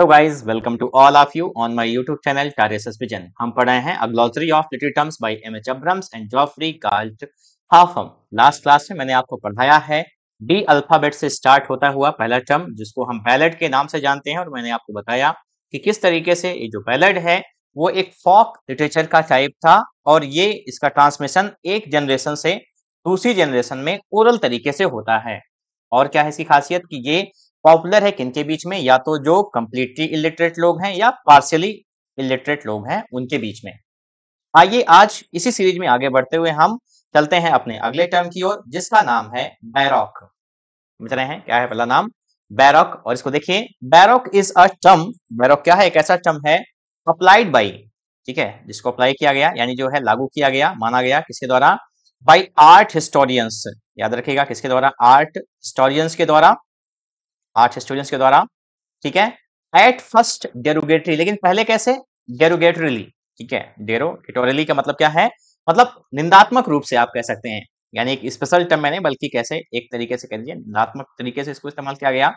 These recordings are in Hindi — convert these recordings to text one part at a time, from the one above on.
So guys welcome to all of you on my YouTube channel Tare हम पढ़ाए हैं a glossary of of terms Terms M H Abrams and and Geoffrey Galt Halfam. Last class में मैंने आपको पढ़ाया है डी अल्फाबेट से स्टार्ट होता हुआ पहला टर्म जिसको हम बैलेट के नाम से जानते हैं और मैंने आपको बताया कि किस तरीके से ये जो बैलेट है वो एक फॉक लिटरेचर का टाइप था और ये इसका ट्रांसमिशन एक जनरेशन से दूसरी जनरेशन में ओरल तरीके से होता है और क्या है इसकी खासियत कि ये पॉपुलर है किनके बीच में या तो जो कंप्लीटली इलिटरेट लोग हैं या पार्शियली इलिटरेट लोग हैं उनके बीच में आइए आज इसी सीरीज में आगे बढ़ते हुए हम चलते हैं अपने अगले टर्म की ओर जिसका नाम है बैरॉक समझ रहे हैं क्या है पहला नाम बैरॉक और इसको देखिए बैरॉक इज अ टर्म बैरॉक क्या है एक ऐसा टर्म है अप्लाइड बाई ठीक है जिसको अप्लाई किया गया यानी जो है लागू किया गया माना गया किसके द्वारा बाई आर्ट हिस्टोरियंस याद रखेगा किसके द्वारा आर्ट हिस्टोरियंस के द्वारा आठ स्टूडेंट्स के द्वारा ठीक है एट फर्स्ट डेरोगेटरी लेकिन पहले कैसे डेरोगेटरीली ठीक है डेरोगेटोरली का मतलब क्या है मतलब निंदात्मक रूप से आप कह सकते हैं यानी एक स्पेशल टर्म मैंने बल्कि कैसे एक तरीके से कह दीजिए निंदात्मक तरीके से इसको इस्तेमाल किया गया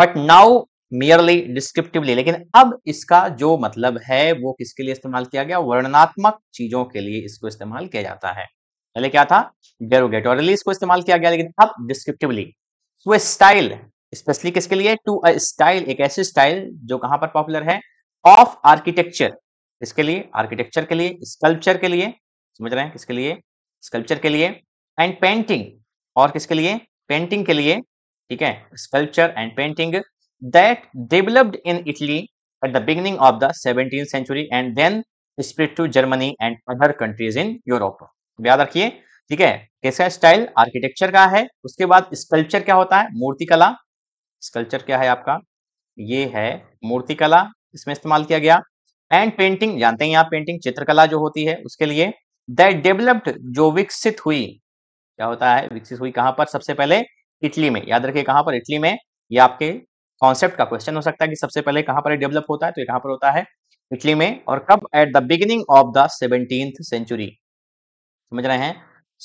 बट नाउ मियरली डिस्क्रिप्टिवली लेकिन अब इसका जो मतलब है वो किसके लिए इस्तेमाल किया गया वर्णनात्मक चीजों के लिए इसको इस्तेमाल किया जाता है पहले क्या था डेरोगेटोरली इसको इस्तेमाल किया गया लेकिन अब डिस्क्रिप्टिवली वो स्टाइल स्पेशली किसके लिए टू अ स्टाइल एक ऐसी स्टाइल जो कहां पर पॉपुलर है ऑफ आर्किटेक्चर इसके लिए आर्किटेक्चर के लिए स्कल्पचर के लिए समझ रहे हैं किसके लिए स्कल्पचर के लिए एंड पेंटिंग और किसके लिए पेंटिंग के लिए ठीक है sculpture and painting that developed in Italy at the beginning of the seventeen century and then spread to Germany and other countries in Europe याद रखिए ठीक है कैसा स्टाइल आर्किटेक्चर का है उसके बाद स्कल्पचर क्या होता है मूर्तिकला स्कल्चर क्या है आपका ये है मूर्तिकला इसमें इस्तेमाल किया गया एंड पेंटिंग जानते हैं आप पेंटिंग चित्रकला जो होती है उसके लिए दैट डेवलप्ड जो विकसित हुई क्या होता है विकसित हुई कहां पर सबसे पहले इटली में याद रखिए कहां पर इटली में ये आपके कॉन्सेप्ट का क्वेश्चन हो सकता है कि सबसे पहले कहां पर डेवलप होता है तो ये कहां पर होता है इटली में और कब at the beginning of the seventeen century समझ रहे हैं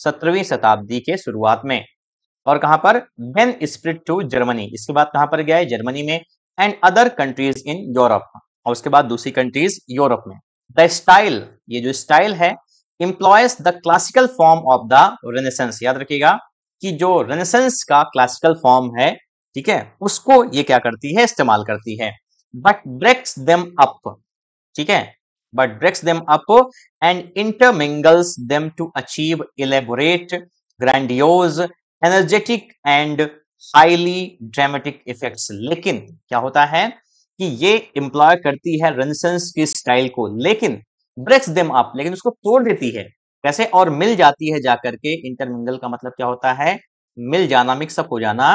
सत्रहवीं शताब्दी के शुरुआत में और कहां पर देन स्प्रिट टू जर्मनी इसके बाद कहां पर गया है जर्मनी में and other countries in Europe और उसके बाद दूसरी कंट्रीज यूरोप में द स्टाइल ये जो स्टाइल है employs the classical form of the Renaissance याद रखिएगा कि जो रेनेसेंस का क्लासिकल फॉर्म है ठीक है उसको ये क्या करती है इस्तेमाल करती है बट ब्रेक्स देम अप ठीक है but breaks them up and intermingles them to achieve elaborate grandiose energetic and highly dramatic effects लेकिन क्या होता है कि ये इंप्लॉय करती है रनसेंस की स्टाइल को लेकिन ब्रेक्स देम अप लेकिन उसको तोड़ देती है कैसे और मिल जाती है जाकर के इंटरमिंगल का मतलब क्या होता है मिल जाना मिक्सअप हो जाना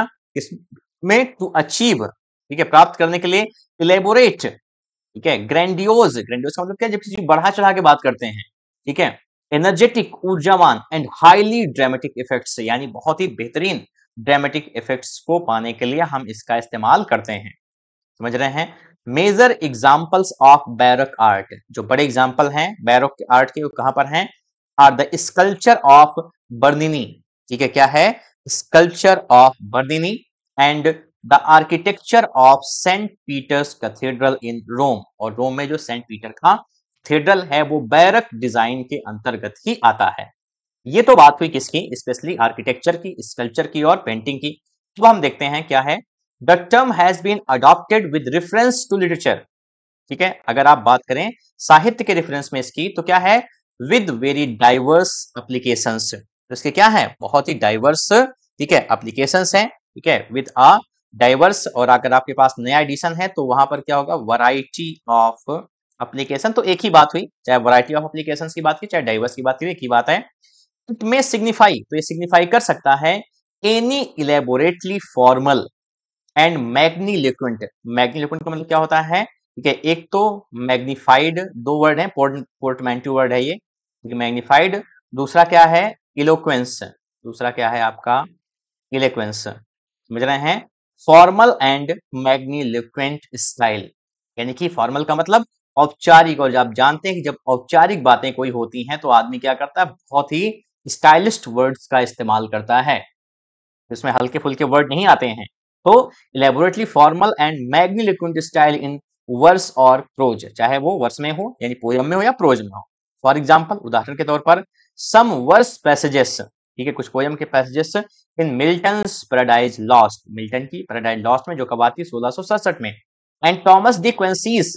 में टू अचीव ठीक है प्राप्त करने के लिए इलेबोरेट ठीक है ग्रैंडियोज ग्रैंडियोज का मतलब क्या जब किसी बढ़ा चढ़ा के बात करते हैं ठीक है एनर्जेटिक ऊर्जावान एंड हाईली ड्रामेटिक इफेक्ट्स यानी बहुत ही बेहतरीन ड्रामेटिक इफेक्ट्स को पाने के लिए हम इसका इस्तेमाल करते हैं समझ रहे हैं major examples of baroque art जो बड़े एग्जाम्पल हैं बैरक आर्ट के कहां पर हैं are the sculpture of Bernini ठीक है क्या है sculpture of Bernini and the architecture of Saint Peter's cathedral in Rome और रोम में जो सेंट पीटर का थिएड्रल है वो बैरक डिजाइन के अंतर्गत ही आता है ये तो बात हुई किसकी स्पेशली आर्किटेक्चर की स्कल्पचर की और पेंटिंग की तो हम देखते हैं क्या है the term has been adopted with reference to literature ठीक है अगर आप बात करें साहित्य के रेफरेंस में इसकी तो क्या है विद वेरी डाइवर्स अप्लीकेशन तो इसके क्या है बहुत ही डाइवर्स ठीक है अप्लीकेशन है ठीक है विद अ डाइवर्स और अगर आपके पास नया एडिशन है तो वहां पर क्या होगा वराइटी ऑफ अप्लीकेशन तो एक ही बात हुई चाहे वराइटी ऑफ अप्लीकेशन की बात हुई चाहे डाइवर्स की बात हुई एक ही बात है इट मे सिग्निफाई तो ये सिग्निफाई कर सकता है any elaborately formal and magniloquent magniloquent का मतलब क्या होता है ठीक है एक तो मैग्निफाइड दो वर्ड है पोर्टमेंटू वर्ड है ये मैग्निफाइड दूसरा क्या है इलोक्वेंस दूसरा क्या है आपका इलेक्वेंस समझ रहे हैं formal and magniloquent style यानी कि फॉर्मल का मतलब औपचारिक और आप जानते हैं कि जब औपचारिक बातें कोई होती हैं तो आदमी क्या करता है बहुत ही स्टाइलिस्ट वर्ड्स का इस्तेमाल करता है जिसमें हल्के फुल्के वर्ड नहीं आते हैं तो elaborately formal and magniloquent style in verse और प्रोज चाहे वो वर्स में हो यानी पोयम में हो या प्रोज में हो फॉर एग्जाम्पल उदाहरण के तौर पर सम वर्स पैसेजेस ठीक है कुछ पोयम के passages in Milton Paradise Lost Milton की पैराडाइज लॉस्ट में जो कब आती है सोलह में and Thomas De Quincey's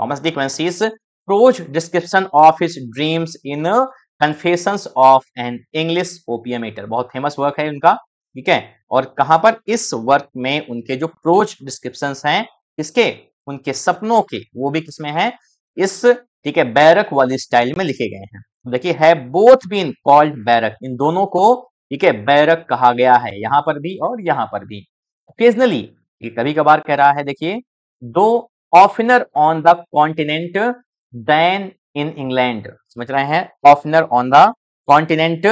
Thomas De Quincey's prose description of his dreams in confessions of an English opium बहुत फेमस वर्क है उनका ठीक है और कहां पर इस वर्क में उनके जो प्रोज डिस्क्रिप्शन हैं किसके उनके सपनों के वो भी किसमें है इस ठीक है बैरक वाली स्टाइल में लिखे गए हैं तो देखिए है बोथ बीन कॉल्ड बैरक इन दोनों को ठीक है बैरक कहा गया है यहां पर भी और यहां पर भी ओकेजनली कभी कभार कह रहा है देखिए though oftener on the continent than in England समझ रहे हैं oftener on the continent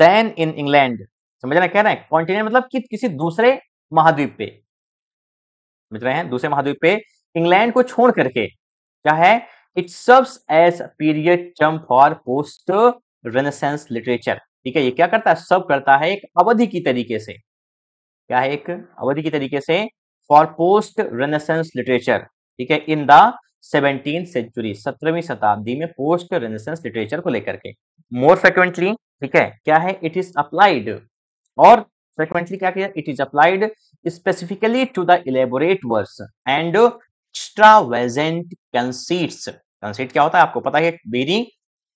than in England समझ रहे कह रहे हैं कॉन्टिनेंट मतलब कि किसी दूसरे महाद्वीप पे समझ रहे हैं दूसरे महाद्वीप पे इंग्लैंड को छोड़ करके क्या है it serves as period jump for post Renaissance literature ठीक है ये क्या करता है सब करता है एक अवधि की तरीके से क्या है एक अवधि की तरीके से फॉर पोस्ट रेनेसेंस लिटरेचर ठीक है इन द सेवनटीन सेंचुरी सत्रहवीं शताब्दी में पोस्ट रेनेसेंस लिटरेचर को लेकर के मोर फ्रिक्वेंटली ठीक है क्या है इट इज अप्लाइड और फ्रिक्वेंटली क्या किया it is applied specifically to the elaborate verse and extravagant conceits conceit क्या होता है आपको पता है वेरी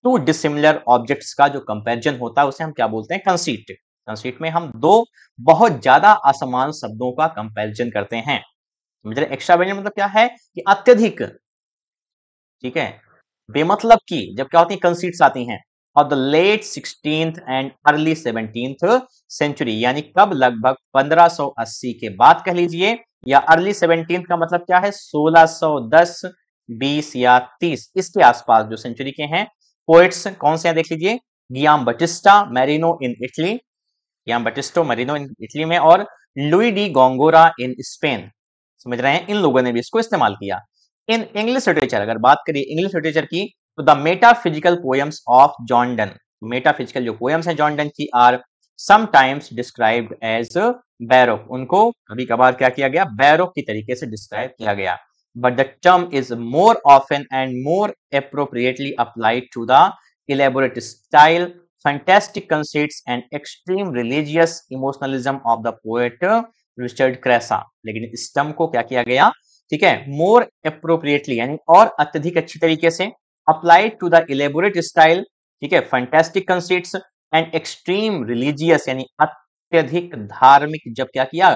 टू डिसिमिलर ऑब्जेक्ट्स का जो कंपेरिजन होता है उसे हम क्या बोलते हैं कंसीट कंसीट में हम दो बहुत ज्यादा असमान शब्दों का कंपेरिजन करते हैं एक्स्ट्रा एक्स्ट्रावेगेंट मतलब क्या है कि अत्यधिक ठीक है बेमतलब की जब क्या होती है कंसीट आती हैं और the late sixteen and early seventeen century यानी कब लगभग 1580 के बाद कह लीजिए या अर्ली सेवनटीन का मतलब क्या है 1610 20 या 30 इसके आसपास जो सेंचुरी के हैं पोइट्स कौन से हैं देख लीजिए Giambattista Marino in Italy Giambattista Marino in Italy में और Luis de Gongora in Spain समझ रहे हैं इन लोगों ने भी इसको इस्तेमाल किया इन इंग्लिश लिटरेचर अगर बात करिए इंग्लिश लिटरेचर की तो the metaphysical poems of John Donne metaphysical जो पोएम्स हैं जॉन डन की are sometimes described as baroque उनको कभी कभार क्या किया गया बैरोक की तरीके से डिस्क्राइब किया गया but the term is more often and more appropriately applied to the elaborate style fantastic conceits, and extreme religious emotionalism of the poet Richard Crashaw लेकिन स्टम को क्या किया गया ठीक है मोर अप्रोप्रिएटली यानी और अत्यधिक अच्छी तरीके से applied to the elaborate style ठीक है fantastic concepts and extreme religious यानी अत्यधिक धार्मिक जब क्या किया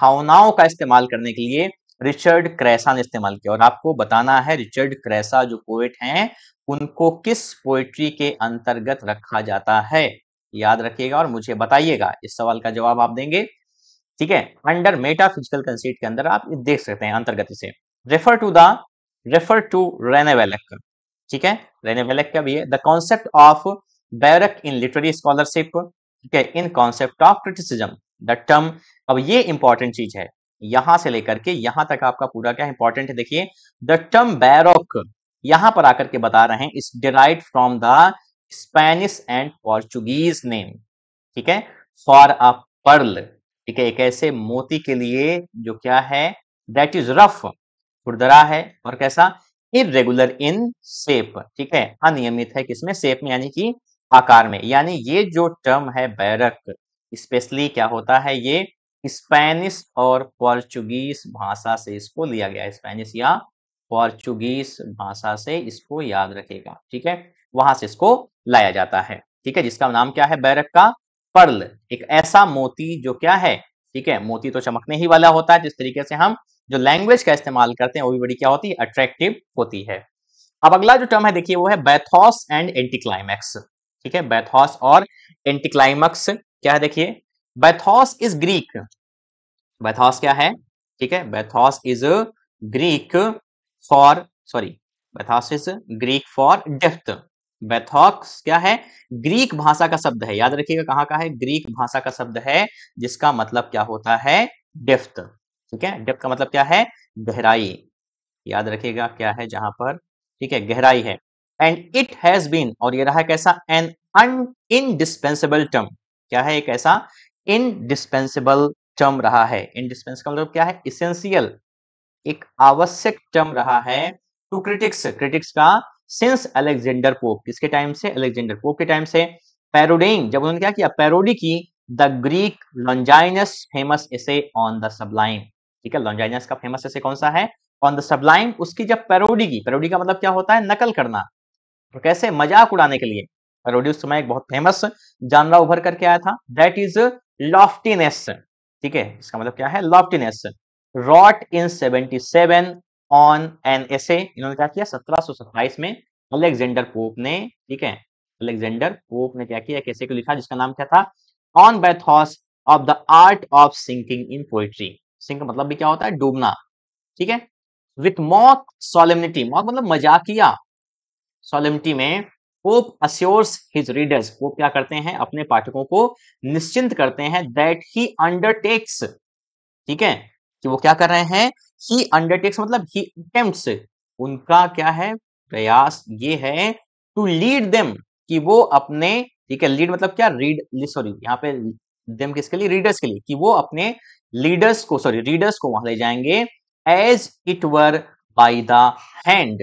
भावनाओं का इस्तेमाल करने के लिए रिचर्ड क्रैसा ने इस्तेमाल किया और आपको बताना है रिचर्ड क्रैसा जो पोएट हैं उनको किस पोएट्री के अंतर्गत रखा जाता है याद रखिएगा और मुझे बताइएगा इस सवाल का जवाब आप देंगे ठीक है अंडर फिजिकल कंसीट के अंदर आप देख सकते हैं अंतर्गत से refer to the refer to Rene ठीक है रेने का भी है the concept of baroque in literary scholarship ठीक है in concept of criticism the term अब ये इंपॉर्टेंट चीज है यहां से लेकर के यहां तक आपका पूरा क्या इंपॉर्टेंट है देखिए द टर्म बैरोक यहां पर आकर के बता रहे हैं is derive from the Spanish and Portuguese name ठीक है फॉर अ पर्ल ठीक है एक ऐसे मोती के लिए जो क्या है दैट इज रफ खुरदरा है और कैसा इरेगुलर इन सेप ठीक है अनियमित है किसमें सेप में यानी कि आकार में यानी ये जो टर्म है बैरक स्पेशली क्या होता है ये स्पेनिश और पोर्चुगीज भाषा से इसको लिया गया स्पेनिश या पोर्चुगीज भाषा से इसको याद रखेगा ठीक है वहां से इसको लाया जाता है ठीक है जिसका नाम क्या है बैरक का पर्ल एक ऐसा मोती जो क्या है ठीक है मोती तो चमकने ही वाला होता है जिस तरीके से हम जो लैंग्वेज का इस्तेमाल करते हैं वो भी बड़ी क्या होती है अट्रैक्टिव होती है अब अगला जो टर्म है देखिए वो है बैथॉस एंड एंटीक्लाइमैक्स ठीक है बैथॉस और एंटीक्लाइमैक्स क्या है देखिए बैथॉस इज ग्रीक बैथॉस क्या है ठीक है bathos is Greek for sorry bathos is Greek for depth bathos क्या है ग्रीक भाषा का शब्द है याद रखिएगा कहाँ का है ग्रीक भाषा का शब्द है जिसका मतलब क्या होता है डेफ्थ ठीक है डेप्थ का मतलब क्या है गहराई याद रखिएगा क्या है जहां पर ठीक है गहराई है एंड इट हैज बीन और ये रहा कैसा एन अन इनडिस्पेंसेबल टर्म क्या है एक ऐसा इनडिस्पेंसेबल टर्म रहा है इनडिस्पेंस का मतलब क्या है इसेंशियल एक आवश्यक टर्म रहा है टू क्रिटिक्स क्रिटिक्स का सिंस अलेक्जेंडर पोप किसके टाइम से अलेक्जेंडर पोप के टाइम से पैरोडिंग जब उन्होंने क्या किया पैरोडी की the Greek Longinus famous essay on the sublime ठीक है लॉन्जाइनस का फेमस इसे कौन सा है ऑन द सबलाइन उसकी जब पैरोडी की पैरोडी का मतलब क्या होता है नकल करना और तो कैसे मजाक उड़ाने के लिए पैरोडी उस समय एक बहुत फेमस जानरा उभर करके आया था दैट इज लॉफ्टीनेस ठीक है इसका मतलब क्या है loftiness wrote in seventy seven on N S इन्होंने क्या किया सत्रह में अलेक्जेंडर पोप ने ठीक है अलेक्जेंडर पोप ने क्या किया कैसे को लिखा जिसका नाम क्या था on bathos of the art of sinking in poetry sink मतलब भी क्या होता है डूबना ठीक है विथ मॉक सोलिमिटी मॉक मतलब मजाकिया सोलिमिटी में Pope assures his readers Pope क्या करते हैं अपने पाठकों को निश्चिंत करते हैं दैट ही अंडरटेक्स ठीक है कि वो क्या कर रहे हैं ही अंडरटेक्स मतलब ही अटेम्प्ट्स उनका क्या है प्रयास ये है टू लीड देम कि वो अपने ठीक है लीड मतलब क्या रीड सॉरी यहाँ पे देम किसके लिए रीडर्स के लिए कि वो अपने लीडर्स को सॉरी रीडर्स को वहां ले जाएंगे as it were by the hand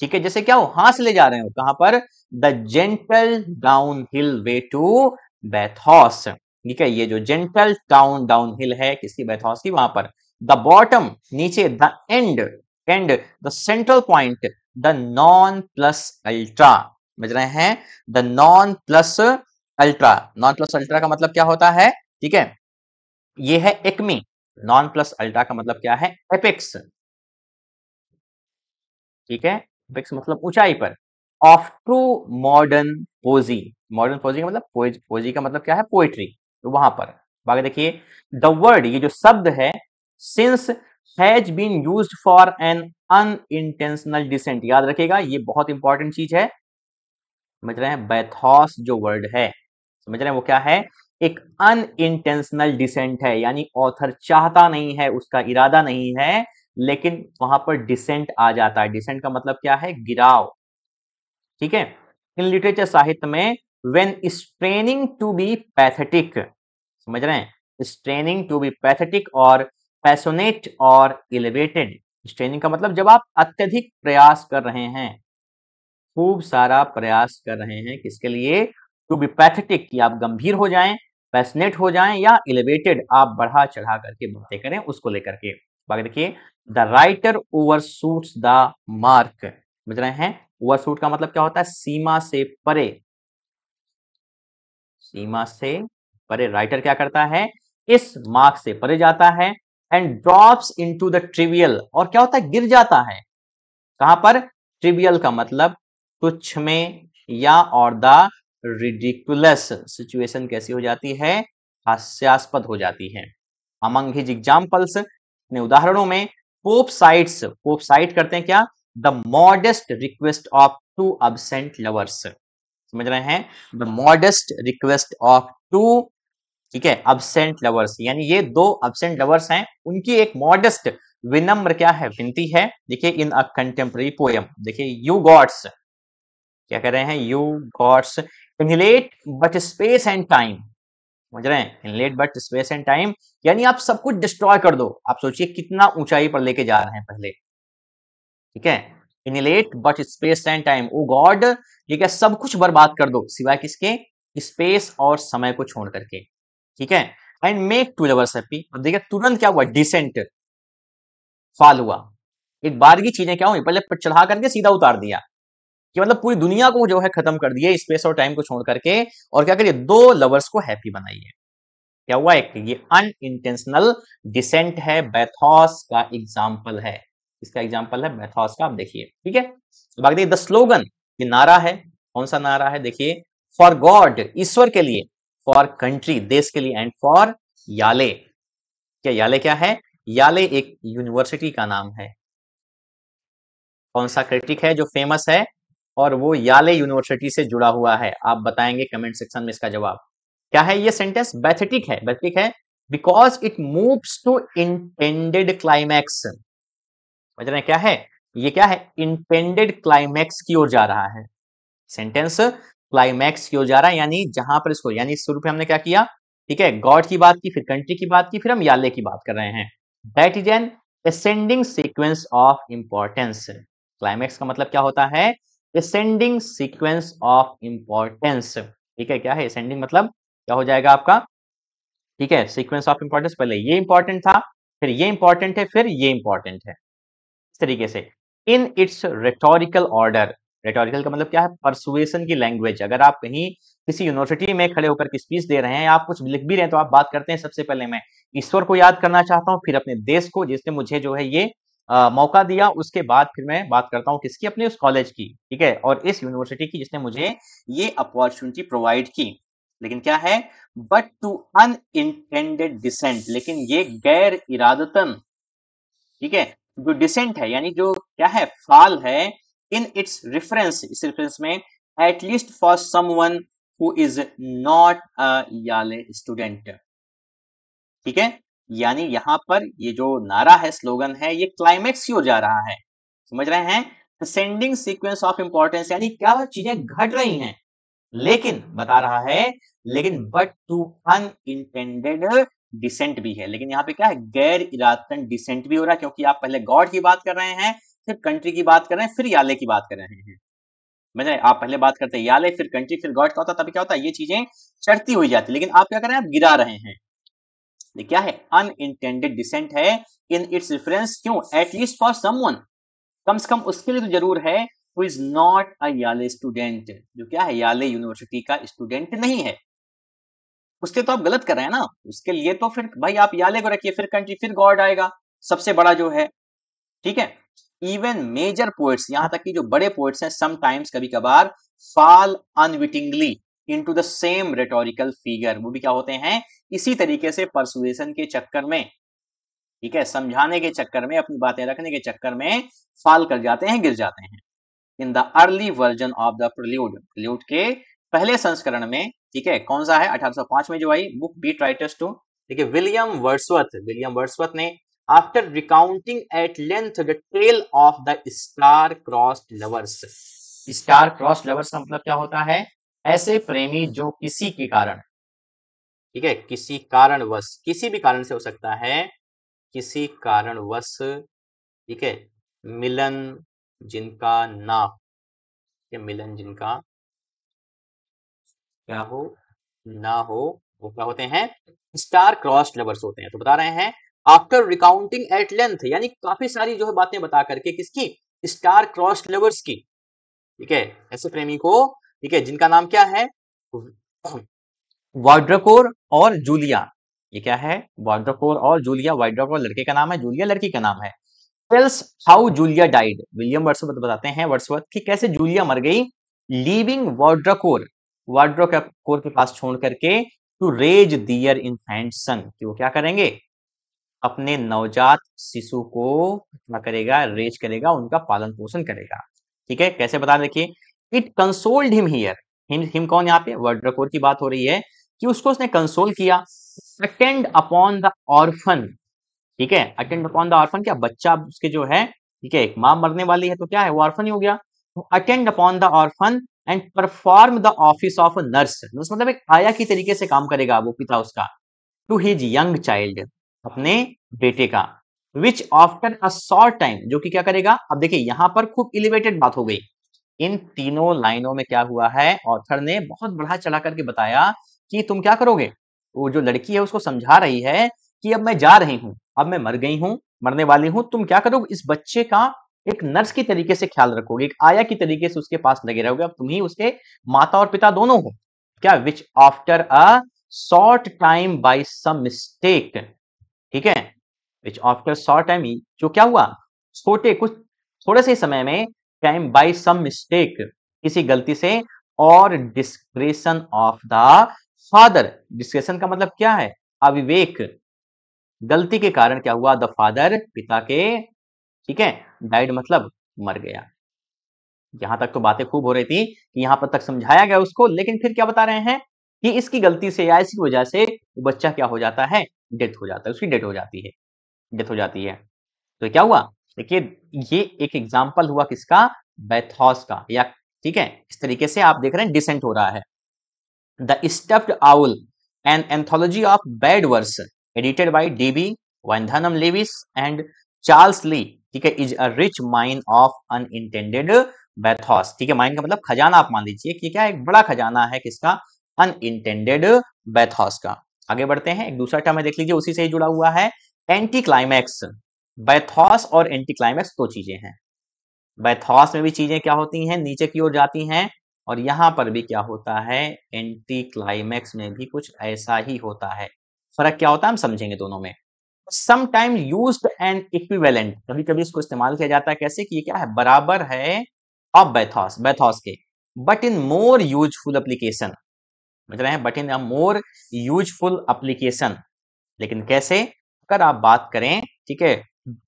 ठीक है जैसे क्या हो हाथ से ले जा रहे हो कहां पर the gentle downhill way to bathos ठीक है ये जो जेंटल टाउन डाउन हिल है किसकी बैथॉस की वहां पर द बॉटम नीचे the end and the central point the non plus ultra समझ रहे हैं the non plus ultra non plus ultra का मतलब क्या होता है ठीक है ये है एक्मी नॉन प्लस अल्ट्रा का मतलब क्या है एपिक्स ठीक है एपिक्स मतलब ऊंचाई पर of to modern poesy modern poesy का मतलब पोजी का मतलब क्या है पोएट्री तो वहां पर बाकी देखिए द वर्ड ये जो शब्द है since has been used for an unintentional descent याद रखेगा ये बहुत इंपॉर्टेंट चीज है समझ रहे हैं बैथॉस जो वर्ड है समझ रहे हैं वो क्या है एक अन इंटेंशनल डिसेंट है यानी ऑथर चाहता नहीं है उसका इरादा नहीं है लेकिन वहां पर डिसेंट आ जाता है डिसेंट का मतलब क्या है गिराव ठीक है इन लिटरेचर साहित्य में when straining to be pathetic समझ रहे हैं straining to be pathetic और passionate और elevated straining का मतलब जब आप अत्यधिक प्रयास कर रहे हैं खूब सारा प्रयास कर रहे हैं किसके लिए टू बी पैथेटिक कि आप गंभीर हो जाएं पैसनेट हो जाएं या एलिवेटेड आप बढ़ा चढ़ा करके बातें करें उसको लेकर के बाकी देखिए the writer overshoot the mark समझ रहे हैं ओवर सूट का मतलब क्या होता है सीमा से परे सीमा से परे राइटर क्या करता है इस मार्क से परे जाता है and drops into the trivial और क्या होता है गिर जाता है कहां पर ट्रिवियल का मतलब कुछ में या और द रिडिकुलस सिचुएशन कैसी हो जाती है हास्यास्पद हो जाती है अमंग हिज एग्जाम्पल्स ने उदाहरणों में पोप साइट्स पोप साइट करते हैं क्या the modest request of two absent lovers समझ रहे हैं the modest request of two ठीक है अबसेंट लवर्स यानी ये दो अबसेंट लवर्स हैं उनकी एक मॉडेस्ट विनम्र क्या है विनती है देखिए इन अ कंटेम्प्रेरी पोएम देखिए यू गॉड्स क्या कह रहे हैं you gods annihilate but space and time समझ रहे हैं annihilate but space and time यानी आप सब कुछ डिस्ट्रॉय कर दो आप सोचिए कितना ऊंचाई पर लेके जा रहे हैं पहले ठीक है annihilate but space and time oh God ये क्या सब कुछ बर्बाद कर दो सिवाय किसके स्पेस और समय को छोड़ करके ठीक है and make two lovers happy अब देखिए तुरंत क्या हुआ डिसेंट फॉल हुआ एक बार की चीजें क्या हुई पहले चढ़ा करके सीधा उतार दिया कि मतलब पूरी दुनिया को जो है खत्म कर दिए स्पेस और टाइम को छोड़ करके और क्या करिए दो लवर्स को हैप्पी बनाइए क्या हुआ एक ये इंटेंशनल डिसेंट है बैथॉस का एग्जाम्पल है इसका एग्जाम्पल है मैथॉस का आप देखिए ठीक है बाकी देखिए द स्लोगन ये नारा है कौन सा नारा है देखिए फॉर गॉड ईश्वर के लिए फॉर कंट्री देश के लिए एंड फॉर याले क्या याले क्या है याले एक यूनिवर्सिटी का नाम है कौन सा क्रिटिक है जो फेमस है और वो याले यूनिवर्सिटी से जुड़ा हुआ है आप बताएंगे कमेंट सेक्शन में इसका जवाब क्या है ये सेंटेंस बैथेटिक है बैथेटिक है because it moves to intended climax समझ रहे हैं क्या है ये क्या है इंटेंडेड क्लाइमैक्स की ओर जा रहा है सेंटेंस क्लाइमैक्स की ओर जा रहा है यानी जहां पर इसको यानी शुरू हमने क्या किया ठीक है गॉड की बात की फिर कंट्री की बात की फिर हम याले की बात कर रहे हैं that is an ascending sequence of importance climax का मतलब क्या होता है असेंडिंग सीक्वेंस ऑफ इंपॉर्टेंस ठीक है क्या है असेंडिंग मतलब क्या हो जाएगा आपका ठीक है सीक्वेंस ऑफ इंपॉर्टेंस पहले ये इंपॉर्टेंट था फिर ये इंपॉर्टेंट है फिर ये इंपॉर्टेंट है तरीके से in its rhetorical order rhetorical का मतलब क्या है परसुएसन की लैंग्वेज अगर आप कहीं किसी यूनिवर्सिटी में खड़े होकर स्पीच दे रहे हैं आप कुछ लिख भी रहे हैं तो आप बात करते हैं सबसे पहले मैं ईश्वर को याद करना चाहता हूँ फिर अपने देश को जिसने मुझे जो है ये आ, मौका दिया उसके बाद फिर मैं बात करता हूँ किसकी अपने उस कॉलेज की ठीक है और इस यूनिवर्सिटी की जिसने मुझे ये अपॉर्चुनिटी प्रोवाइड की लेकिन क्या है but to unintended descent लेकिन ये गैर इरादतन ठीक है जो डिसेंट है यानी जो क्या है फाल है इन इट्स रेफरेंस इस रेफरेंस में at least for someone who is not a Yale student ठीक है यानी यहां पर ये जो नारा है स्लोगन है ये क्लाइमेक्स ही हो जा रहा है समझ रहे हैं सेंडिंग सीक्वेंस ऑफ इंपॉर्टेंस यानी क्या चीजें घट रही हैं लेकिन बता रहा है लेकिन बट टू अनइंटेंडेड डिसेंट भी है लेकिन यहाँ पे क्या है गैर इरादतन डिसेंट भी हो रहा है क्योंकि आप पहले गॉड की बात कर रहे हैं फिर कंट्री की बात कर रहे हैं फिर याले की बात कर रहे हैं मैंने आप पहले बात करते हैं याले फिर कंट्री फिर गॉड का होता तभी क्या होता है ये चीजें चढ़ती हुई जाती लेकिन आप क्या कर रहे हैं आप गिरा रहे हैं ये क्या है अनइंटेंडेड डिसेंट है इन इट्स रेफरेंस क्यों एटलीस्ट फॉर समवन कम से कम उसके लिए तो जरूर है who is not a Yale student जो क्या है याले यूनिवर्सिटी का स्टूडेंट नहीं है उसके तो आप गलत कर रहे हैं ना उसके लिए तो फिर भाई आप याले को रखिए फिर कंट्री फिर गॉड आएगा सबसे बड़ा जो है ठीक है इवन मेजर पोइट्स यहां तक कि जो बड़े पोइट्स हैं समटाइम्स कभी कभार fall unwittingly into the same rhetorical figure वो भी क्या होते हैं इसी तरीके से परसुएशन के चक्कर में ठीक है समझाने के चक्कर में अपनी बातें रखने के चक्कर में फॉल कर जाते हैं गिर जाते हैं in the early version of the prelude prelude के पहले संस्करण में ठीक है कौन सा है 1805 में जो I book beat writers to देखिए विलियम वर्सवर्थ विलियम वर्सवर्थ ने after recounting at length the trail of the star crossed lovers star crossed lovers का मतलब क्या होता है ऐसे प्रेमी जो किसी के कारण ठीक है किसी कारणवश किसी भी कारण से हो सकता है किसी कारणवश ठीक है मिलन जिनका ना ठीक मिलन जिनका क्या हो ना हो वो क्या होते हैं स्टार क्रॉस लवर्स होते हैं तो बता रहे हैं आफ्टर रिकाउंटिंग एट लेंथ यानी काफी सारी जो है बातें बता करके किसकी स्टार क्रॉस लवर्स की ठीक है ऐसे प्रेमी को ठीक है जिनका नाम क्या है वाड्रकोर और जूलिया ये क्या है वाड्रकोर और जूलिया वाइड्रकोर लड़के का नाम है जूलिया लड़की का नाम है tells how Julia died William Wordsworth बताते हैं वर्ड्सवर्थ कि कैसे जूलिया मर गई लीविंग वाड्रकोर वाड्रो का कोर के पास छोड़ करके to raise their infant son कि वो क्या करेंगे अपने नवजात शिशु को क्या करेगा रेज करेगा उनका पालन पोषण करेगा ठीक है कैसे बता देखिए it consoled him here him him कौन यहाँ पे वर्ड्रकोर की बात हो रही है कि उसको उसने कंसोल किया अटेंड अपॉन द ऑर्फन ठीक है अटेंड अपॉन द ऑर्फन क्या बच्चा उसके जो है ठीक है एक माँ मरने वाली है तो क्या है वो ऑर्फन ही हो गया attend upon the orphan and perform the office of nurse nurse मतलब एक आया की तरीके से काम करेगा वो पिता उसका टू हिज यंग चाइल्ड अपने बेटे का which after a short time जो कि क्या करेगा अब देखिए यहां पर खूब इलिवेटेड बात हो गई इन तीनों लाइनों में क्या हुआ है ऑथर ने बहुत बढ़ा चढ़ा करके बताया कि तुम क्या करोगे वो जो लड़की है उसको समझा रही है कि अब मैं जा रही हूं अब मैं मर गई हूं मरने वाली हूं तुम क्या करोगे इस बच्चे का एक नर्स की तरीके से ख्याल रखोगे एक आया की तरीके से उसके पास लगे रहोगे अब तुम ही उसके माता और पिता दोनों हो क्या which after a short time by some mistake ठीक है विच आफ्टर शॉर्ट टाइम जो क्या हुआ छोटे कुछ थोड़े से समय में टाइम बाई सम मिस्टेक किसी गलती से और discretion of the father discretion का मतलब क्या है अविवेक गलती के कारण क्या हुआ द फादर पिता के ठीक है डाइड मतलब मर गया यहां तक तो बातें खूब हो रही थी कि यहां पर तक समझाया गया उसको लेकिन फिर क्या बता रहे हैं कि इसकी गलती से या इसकी वजह से बच्चा क्या हो जाता है डेथ हो जाता है उसकी डेथ हो जाती है डेथ हो जाती है तो क्या हुआ देखिए ये एक एग्जाम्पल हुआ किसका बैथॉस का या ठीक है इस तरीके से आप देख रहे हैं डिसेंट हो रहा है the stuffed owl and anthology of bad verse edited by D B Wyndham Lewis and Charles Lee ठीक है is a rich mine of unintended bathos ठीक है माइन का मतलब खजाना आप मान लीजिए कि क्या एक बड़ा खजाना है किसका अनइंटेंडेड बैथॉस का आगे बढ़ते हैं एक दूसरा टर्म है देख लीजिए उसी से ही जुड़ा हुआ है एंटी क्लाइमैक्स बैथॉस और एंटी क्लाइमैक्स दो चीजें हैं बैथॉस में भी चीजें क्या होती हैं नीचे की ओर जाती हैं और यहां पर भी क्या होता है एंटी क्लाइमैक्स में भी कुछ ऐसा ही होता है फर्क क्या होता है हम समझेंगे दोनों में समटाइम यूज एंड इक्विवेलेंट कभी कभी इसको इस्तेमाल किया जाता है कैसे कि ये क्या है बराबर है अब बैथॉस बैथॉस के but in more useful application समझ रहे हैं but in a more useful application लेकिन कैसे अगर आप बात करें ठीक है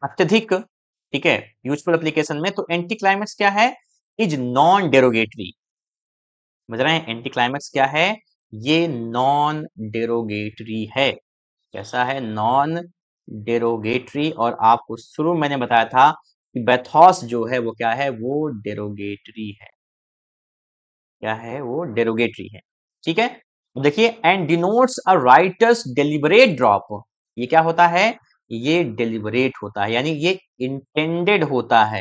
अत्यधिक ठीक है यूजफुल अप्लीकेशन में तो एंटी क्लाइमेक्स क्या है इज नॉन डेरोगेटरी समझ रहे हैं एंटी क्लाइमेक्स क्या है ये नॉन डेरोगेटरी है कैसा है नॉन डेरोगेटरी और आपको शुरू मैंने बताया था कि बेथॉस जो है वो क्या है वो डेरोगेटरी है क्या है वो डेरोगेटरी है ठीक है तो देखिए and denotes a writer's deliberate drop ये क्या होता है ये डिलीवरेट होता है यानी ये इंटेंडेड होता है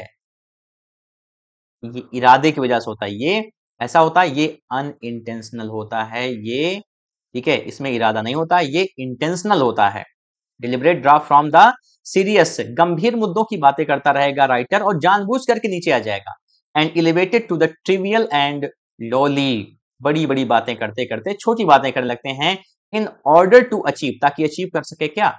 ये इरादे की वजह से होता है ये ऐसा होता है ये अनइंटेंशनल होता है ये ठीक है इसमें इरादा नहीं होता ये इंटेंशनल होता है deliberate draft from the serious गंभीर मुद्दों की बातें करता रहेगा राइटर और जानबूझ करके नीचे आ जाएगा and elevated to the trivial and lowly बड़ी बड़ी बातें करते करते छोटी बातें करने लगते हैं इन ऑर्डर टू अचीव ताकि अचीव कर सके क्या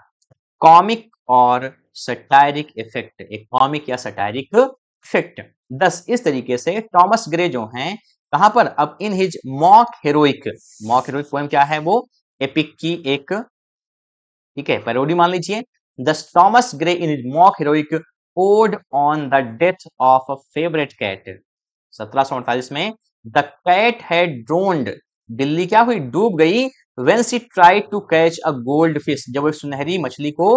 कॉमिक और सटायरिक इफेक्ट एक कॉमिक या सटायरिक इफेक्ट दस इस तरीके से टॉमस ग्रे जो हैं कहां पर अब in his mock heroic mock heroic poem क्या है वो एपिक की एक ठीक है पैरोडी मान लीजिए the Thomas Gray in mock heroic ode on the death of a favourite cat सत्रह में द कैट है ड्रोन्ड बिल्ली क्या हुई डूब गई when she try to catch a goldfish जब वो एक सुनहरी मछली को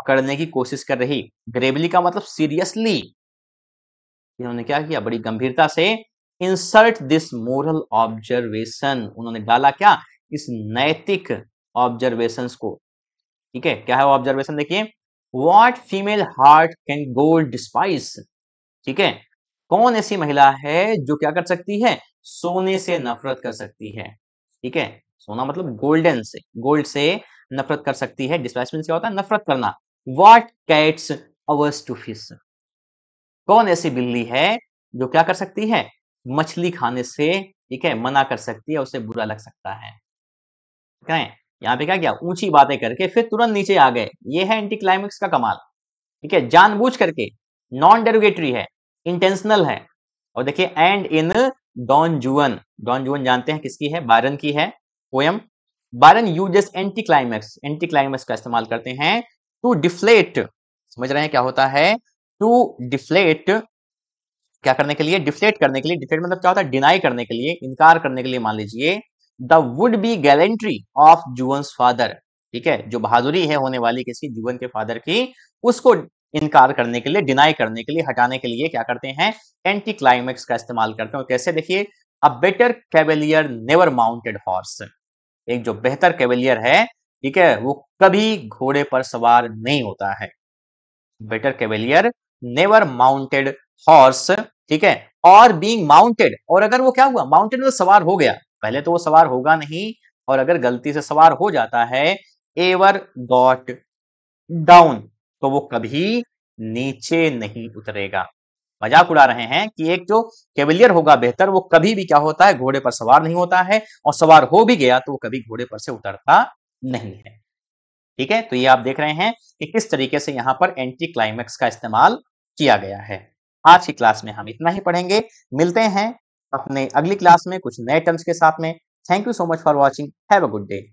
पकड़ने की कोशिश कर रही ग्रेवली का मतलब सीरियसली इन्होंने क्या किया बड़ी गंभीरता से इंसर्ट दिस मोरल ऑब्जर्वेशन उन्होंने डाला क्या इस नैतिक ऑब्जर्वेशन को ठीक है क्या है वो ऑब्जर्वेशन देखिए what female heart can gold despise ठीक है कौन ऐसी महिला है जो क्या कर सकती है सोने से नफरत कर सकती है ठीक है सोना मतलब गोल्डन से गोल्ड से नफरत कर सकती है डिस्पाइस मीन क्या होता है नफरत करना what cat's averse to fish कौन ऐसी बिल्ली है जो क्या कर सकती है मछली खाने से ठीक है मना कर सकती है उसे बुरा लग सकता है ठीक है यहाँ पे क्या किया ऊंची बातें करके फिर तुरंत नीचे आ गए ये है एंटी क्लाइमेक्स का कमाल ठीक है जानबूझ करके नॉन डेरोगेटरी है इंटेंशनल है और देखिए and in Don Juan Don Juan जानते हैं किसकी है बारन की है poem Byron uses anticlimax anticlimax का इस्तेमाल करते हैं टू डिफ्लेट समझ रहे हैं क्या होता है टू डिफ्लेट क्या करने के लिए डिफ्लेट करने के लिए डिफ्लेट मतलब क्या होता है डिनाई करने के लिए इनकार करने के लिए मान लीजिए the would be gallantry of Juan father ठीक है जो बहादुरी है होने वाली किसी जुवन के फादर की उसको इनकार करने के लिए डिनाई करने के लिए हटाने के लिए क्या करते हैं एंटी क्लाइमेक्स का इस्तेमाल करते हैं कैसे देखिए a better cavalier never mounted horse एक जो बेहतर कैवेलियर है ठीक है वो कभी घोड़े पर सवार नहीं होता है better cavalier never mounted horse ठीक है और बींग माउंटेड और अगर वो क्या हुआ माउंटेड में सवार हो गया पहले तो वो सवार होगा नहीं और अगर गलती से सवार हो जाता है एवर गॉट डाउन तो वो कभी नीचे नहीं उतरेगा मजाक उड़ा रहे हैं कि एक जो कैवलियर होगा बेहतर वो कभी भी क्या होता है घोड़े पर सवार नहीं होता है और सवार हो भी गया तो वो कभी घोड़े पर से उतरता नहीं है ठीक है तो ये आप देख रहे हैं कि किस तरीके से यहाँ पर एंटी क्लाइमेक्स का इस्तेमाल किया गया है आज की क्लास में हम इतना ही पढ़ेंगे मिलते हैं अपने अगली क्लास में कुछ नए टर्म्स के साथ में thank you so much for watching have a good day